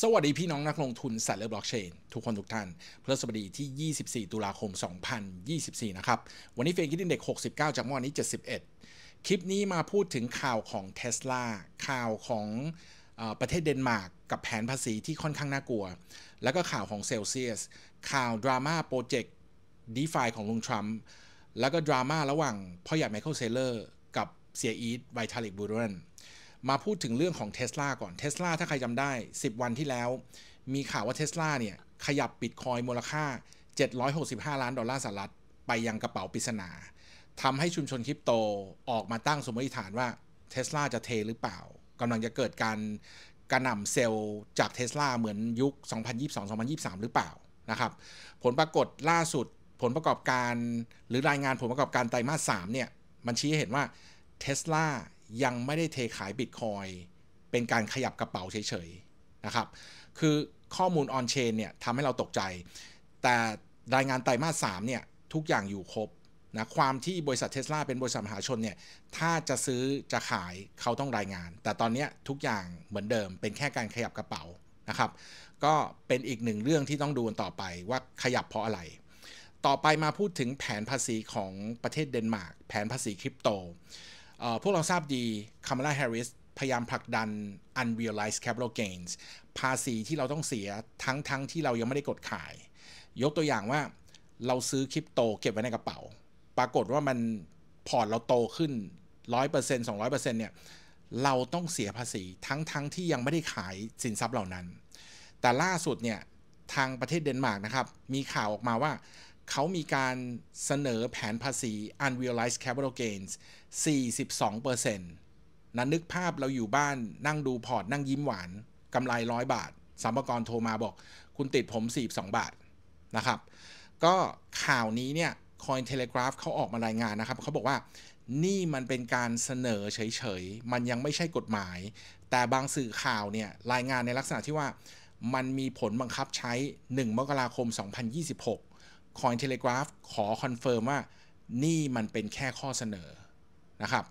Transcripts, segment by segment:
สวัสดีพี่น้องนักลงทุนสัตว์เลือบล็อกเชนทุกคนทุกท่านพฤหัสบดีที่ 24 ตุลาคม 2024 นะครับ วันนี้เฟรนคิดินเด็ก 69 จากมอวนนี้ 71 คลิปนี้มาพูดถึงข่าวของเท s l a ข่าวของประเทศเดนมาร์กกับแผนภาษีที่ค่อนข้างน่ากลัว แล้วก็ข่าวของเซลเซียสข่าวดราม่าโปรเจกต์ดีฟาของลุงทรัมป์แล้วก็ดราม่าระหว่างพ่อใหญ่ไมเคิลเซเลอร์กับเสียอีทไวทาลิกบูรนมาพูดถึงเรื่องของเท s l a ก่อนเท s l a ถ้าใครจำได้ 10 วันที่แล้ว มีข่าวว่าเท s l a เนี่ยขยับบิตคอยมูลค่า 765 ล้านดอลลาร์สหรัฐไปยังกระเป๋าปริศนาทำให้ชุมชนคริปโตออกมาตั้งสมมติฐานว่าเท s l a จะเทหรือเปล่ากำลังจะเกิดการกระหน่ำเซลล์จากเท s l a เหมือนยุค 2022-2023 หรือเปล่านะครับผลปรากฏล่าสุดผลประกอบการ หรือรายงานผลประกอบการไตรมาส3เนี่ยมันชี้เห็นว่าเท s l a ยังไม่ได้เทขายบิตคอยเป็นการขยับกระเป๋าเฉยๆนะครับ คือข้อมูลออนเชนเนี่ยทำให้เราตกใจ แต่รายงานไตรมาส3เนี่ยทุกอย่างอยู่ครบนะความที่บริษัทเทสลาเป็นบริษัทมหาชนเนี่ยถ้าจะซื้อจะขายเขาต้องรายงาน แต่ตอนนี้ทุกอย่างเหมือนเดิม เป็นแค่การขยับกระเป๋านะครับ ก็เป็นอีกหนึ่งเรื่องที่ต้องดูต่อไปว่าขยับเพราะอะไรต่อไปมาพูดถึงแผนภาษีของประเทศเดนมาร์กแผนภาษีคริปโตพวกเราทราบดีคามาลาแฮร์ริสพยายามผลักดัน unrealized capital gains ภาษีที่เราต้องเสียทั้งทั้งที่เรายังไม่ได้กดขาย ยกตัวอย่างว่าเราซื้อคริปโตเก็บไว้ในกระเป๋า ปรากฏว่ามันพอร์ตเราโตขึ้น 100% 200%เนี่ย เราต้องเสียภาษีทั้งทั้งที่ยังไม่ได้ขายสินทรัพย์เหล่านั้น แต่ล่าสุดเนี่ย ทางประเทศเดนมาร์กนะครับ มีข่าวออกมาว่าเขามีการเสนอแผนภาษี unrealized capital gains 42%นั้นนึกภาพเราอยู่บ้านนั่งดูพอร์ตนั่งยิ้มหวาน กำไรร้อยบาทสัมภารโทรมาบอก คุณติดผม42บาทนะครับ ก็ข่าวนี้เนี่ย Coin Telegraph เขาออกมารายงานนะครับ เขาบอกว่านี่มันเป็นการเสนอเฉยๆ มันยังไม่ใช่กฎหมาย แต่บางสื่อข่าวเนี่ย รายงานในลักษณะที่ว่ามันมีผลบังคับใช้1มกราคม 2026 Coin Telegraph ขอคอนเฟิร์มว่านี่มันเป็นแค่ข้อเสนอนะครับ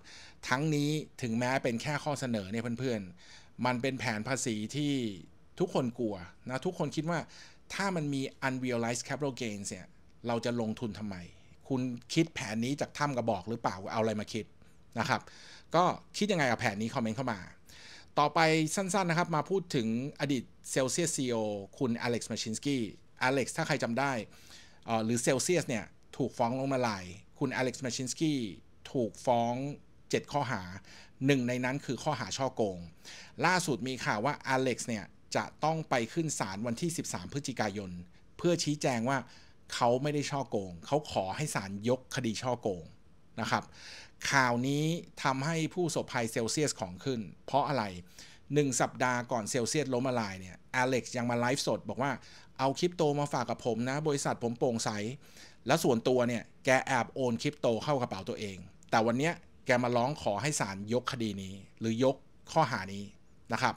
ทั้งนี้ถึงแม้เป็นแค่ข้อเสนอเนี่ยเพื่อนๆ มันเป็นแผนภาษีที่ทุกคนกลัวนะ ทุกคนคิดว่าถ้ามันมี unrealized capital gains เนี่ย เราจะลงทุนทำไม คุณคิดแผนนี้จากถ้ำกระบอกหรือเปล่าเอาอะไรมาคิดนะครับ ก็คิดยังไงกับแผนนี้คอมเมนต์เข้ามา ต่อไปสั้นๆนะครับมาพูดถึงอดีตเซลเซียสซีโอคุณอเล็กซ์มาชินสกี้อเล็กซ์ถ้าใครจำได้หรือเซลเซียสเนี่ย ถูกฟ้องลงมาลาย คุณอเล็กซ์มาชินสกี้ถูกฟ้อง 7 ข้อหาหนึ่งในนั้นคือข้อหาช่อโกง ล่าสุดมีข่าวว่าอเล็กซ์เนี่ย จะต้องไปขึ้นศาลวันที่ 13 พฤศจิกายน เพื่อชี้แจงว่าเขาไม่ได้ช่อโกง เขาขอให้ศาลยกคดีช่อโกง นะครับข่าวนี้ทำให้ผู้สบภัยเซลเซียสของขึ้น เพราะอะไร 1 สัปดาห์ก่อนเซลเซียสล้มละลายเนี่ยอเล็กซ์ยังมาไลฟ์สดบอกว่าเอาคริปโตมาฝากกับผมนะ บริษัทผมโปร่งใสแล้วส่วนตัวเนี่ยแกแอบโอนคริปโตเข้ากระเป๋าตัวเอง แต่วันนี้แกมาร้องขอให้ศาลยกคดีนี้ หรือยกข้อหานี้นะครับ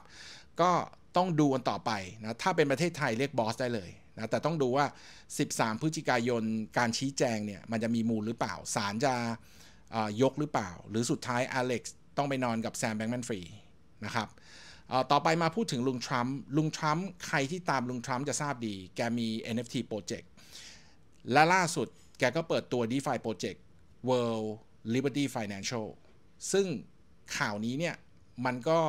ก็ต้องดูกันต่อไปนะถ้าเป็นประเทศไทยเรียกบอส ได้เลยนะแต่ต้องดูว่า 13 พฤศจิกายนการชี้แจงเนี่ยมันจะมีมูลหรือเปล่าศาลจะยกหรือเปล่า หรือสุดท้ายอเล็กซ์ต้องไปนอนกับแซมแบงแมนฟรีนะครับต่อไปมาพูดถึงลุงทรัมป์ ลุงทรัมป์ใครที่ตามลุงทรัมป์จะทราบดี แกมี NFT โปรเจกต์ และล่าสุดแก ก็เปิดตัว DeFi Project World Liberty Financial ซึ่งข่าวนี้ เนี่ย มันก็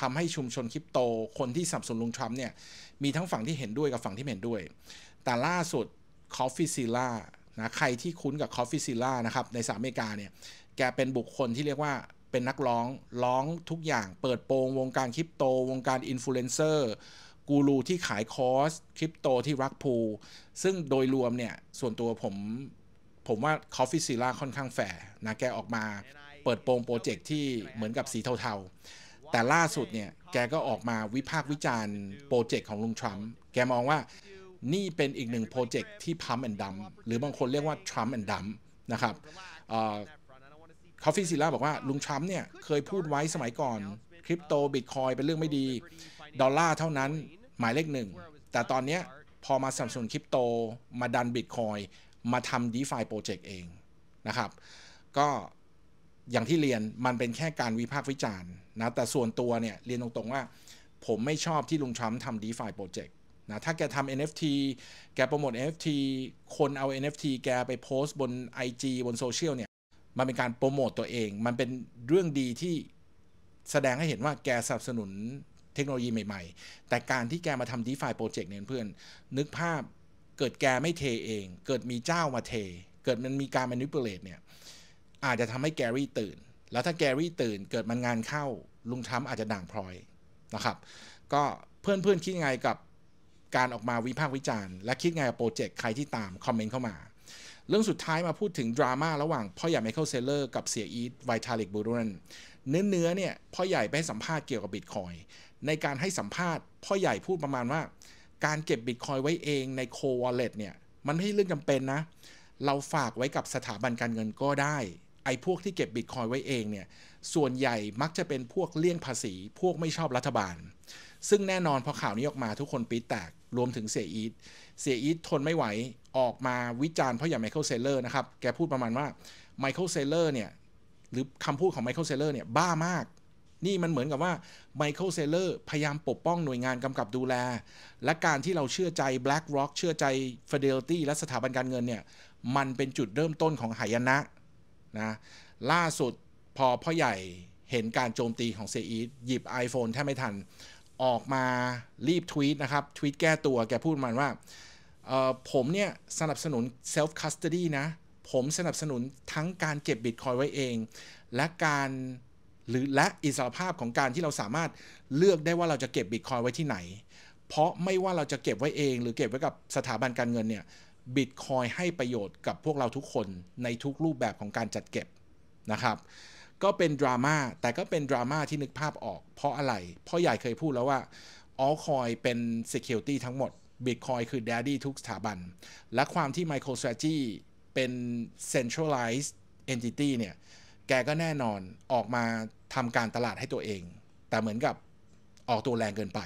ทำให้ชุมชนคริปโตคนที่ สับสนลุงทรัมป์เนี่ย มีทั้งฝั่งที่เห็นด้วยกับฝั่งที่ไม่เห็นด้วย แต่ล่าสุด Coffee z i l l a นะใครที่คุ้นกับ Coffee z i l l a นะครับในสหรัฐอเมริกาเนี่ยแกเป็นบุคคลที่เรียกว่าเป็นนักร้องร้องทุกอย่างเปิดโปงวงการคริปโตวงการอินฟลูเอนเซอร์ กูรูที่ขายคอร์สคริปโตที่รักพูซึ่งโดยรวมเนี่ย ส่วนตัวผมผมว่าคอฟฟี่ซีล่าค่อนข้างแฝงนะแกออกมาเปิดโปงโปรเจกต์ที่เหมือนกับสีเทาๆ แต่ล่าสุดเนี่ย แกก็ออกมาวิพากษ์วิจารณ์โปรเจกต์ของลุงทรัมป์แกมองว่านี่เป็นอีกหนึ่งโปรเจกต์ที่พัมแอนดัมหรือบางคนเรียกว่าทรัมป์แอนดัมนะครับคอฟฟี่ซิล่าบอกว่า ลุงทรัมป์เนี่ยเคยพูดไว้สมัยก่อนคริปโตบิตคอยเป็นเรื่องไม่ดี ดอลลาร์เท่านั้นหมายเลขหนึ่งแต่ตอนนี้พอมาสัมสนคริปโตมาดันบิตคอยมาทำดีฟาโปรเจกต์เอง นะครับ ก็อย่างที่เรียนมันเป็นแค่การวิพากษ์วิจารณ์นะ แต่ส่วนตัวเนี่ยเรียนตรงๆว่า ผมไม่ชอบที่ลุงทรัมป์ทำดีฟาโปรเจกต์นะถ้าแกทำ NFT แกโปรโมท NFT คนเอา NFT แกไปโพสต์บน IG บนโซเชียลเนี่ยมันเป็นการโปรโมตตัวเอง มันเป็นเรื่องดีที่แสดงให้เห็นว่าแกสนับสนุนเทคโนโลยีใหม่ๆ แต่การที่แกมาทำดีฟาโปรเจกต์เนี่ยเพื่อน นึกภาพเกิดแกไม่เทเอง เกิดมีเจ้ามาเท เกิดมันมีการมานิปเลตเนี่ย อาจจะทำให้แกรี่ตื่น แล้วถ้าแกรี่ตื่นเกิดมันงานเข้าลุงทรัมอาจจะด่างพลอยนะครับ ก็เพื่อนๆ คิดไงกับการออกมาวิพากษ์วิจารณ์ และคิดไงกับโปรเจกต์ใครที่ตามคอมเมนต์เข้ามาเรื่องสุดท้ายมาพูดถึงดราม่าระหว่างพ่อใหญ่ไมเคิลเซเลอร์กับ เสียอีทไวทาลิกบูรุนเนื้อเนื้อเนี่ยพ่อใหญ่ไปให้สัมภาษณ์เกี่ยวกับบิตคอยในการให้สัมภาษณ์พ่อใหญ่พูดประมาณว่า การเก็บบิตคอยไว้เองในโควอลเล็ตเนี่ยมันไม่ใช่เรื่องจำเป็นนะ เราฝากไว้กับสถาบันการเงินก็ได้ ไอ้พวกที่เก็บบิตคอยไว้เองเนี่ย ส่วนใหญ่มักจะเป็นพวกเลี่ยงภาษี พวกไม่ชอบรัฐบาล ซึ่งแน่นอนพอข่าวนี้ออกมาทุกคนปีแตกรวมถึงเสียอีทเสียอีททนไม่ไหวออกมาวิจารณ์พ่อใหญ่ไมเคิลเซเลอร์นะครับ แกพูดประมาณว่าไมเคิลเซเลอร์เนี่ย หรือคำพูดของไมเคิลเซเลอร์เนี่ย บ้ามาก นี่มันเหมือนกับว่าไมเคิลเซเลอร์พยายามปกป้องหน่วยงานกำกับดูแล และการที่เราเชื่อใจ BlackRock เชื่อใจ Fidelity และสถาบันการเงินเนี่ย มันเป็นจุดเริ่มต้นของหายนะนะล่าสุดพอพ่อใหญ่เห็นการโจมตีของเซอีหยิบ iPhone แทบไม่ทันออกมารีบทวีตนะครับทวีตแก้ตัวแกพูดมันว่า ผมเนี่ย สนับสนุน self custody นะ ผมสนับสนุนทั้งการเก็บบิตคอยไว้เอง และการหรือและอิสรภาพของการที่เราสามารถเลือกได้ว่าเราจะเก็บบิตคอยไว้ที่ไหน เพราะไม่ว่าเราจะเก็บไว้เอง หรือเก็บไว้กับสถาบันการเงินเนี่ยบิตคอยให้ประโยชน์กับพวกเราทุกคนในทุกรูปแบบของการจัดเก็บนะครับก็เป็นดราม่าแต่ก็เป็นดราม่าที่นึกภาพออก เพราะอะไร เพราะใหญ่เคยพูดแล้วว่าออลคอยเป็น Security ทั้งหมด Bitcoin คือ Daddy ทุกสถาบัน และความที่ MicroStrategy เป็น Centralized Entity เนี่ยแกก็แน่นอนออกมาทำการตลาดให้ตัวเอง แต่เหมือนกับออกตัวแรงเกินไป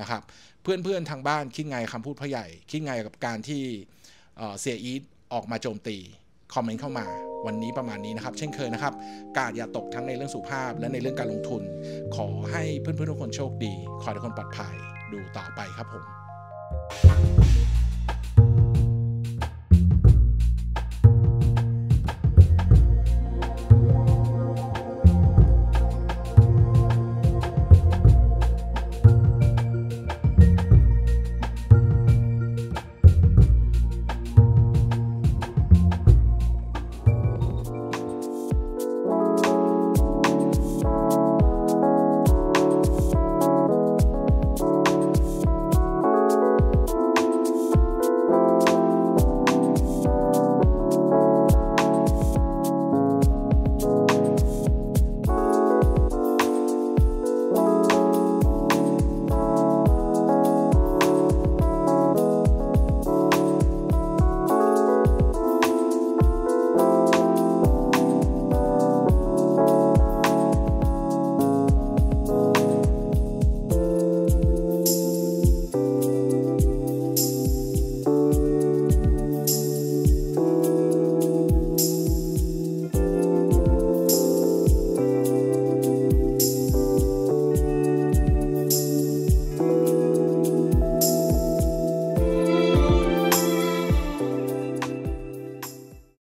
นะครับเพื่อนๆทางบ้านคิดไงคำพูดพ่อใหญ่คิดไงกับการที่เสียอีทออกมาโจมตีคอมเมนต์เข้ามา วันนี้ประมาณนี้นะครับ เช่นเคยนะครับ กาดอย่าตกทั้งในเรื่องสุภาพและในเรื่องการลงทุน ขอให้เพื่อนๆทุกคนโชคดี ขอทุกคนปลอดภัยดูต่อไปครับผม thank you